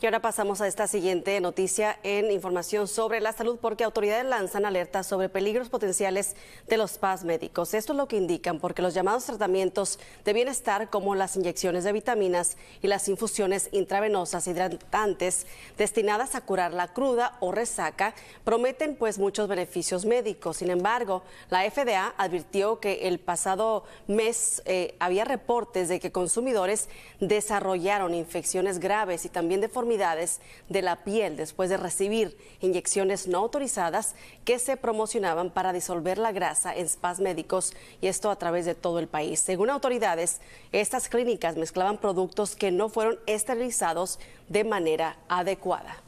Y ahora pasamos a esta siguiente noticia en información sobre la salud porque autoridades lanzan alertas sobre peligros potenciales de los PAS médicos. Esto es lo que indican porque los llamados tratamientos de bienestar como las inyecciones de vitaminas y las infusiones intravenosas hidratantes destinadas a curar la cruda o resaca prometen pues muchos beneficios médicos. Sin embargo, la FDA advirtió que el pasado mes eh, había reportes de que consumidores desarrollaron infecciones graves y también de forma de la piel después de recibir inyecciones no autorizadas que se promocionaban para disolver la grasa en spas médicos y esto a través de todo el país. Según autoridades, estas clínicas mezclaban productos que no fueron esterilizados de manera adecuada.